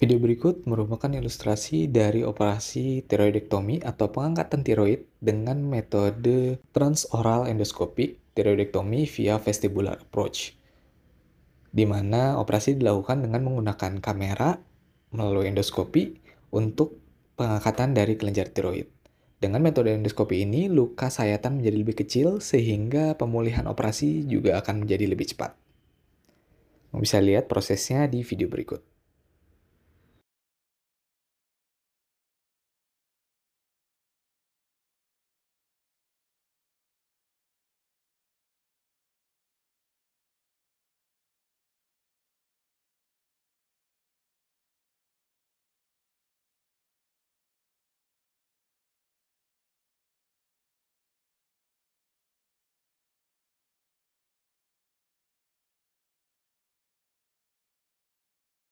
Video berikut merupakan ilustrasi dari operasi tiroidektomi atau pengangkatan tiroid dengan metode transoral endoskopi tiroidektomi via vestibular approach, di mana operasi dilakukan dengan menggunakan kamera melalui endoskopi untuk pengangkatan dari kelenjar tiroid. Dengan metode endoskopi ini, luka sayatan menjadi lebih kecil sehingga pemulihan operasi juga akan menjadi lebih cepat. Bisa lihat prosesnya di video berikut.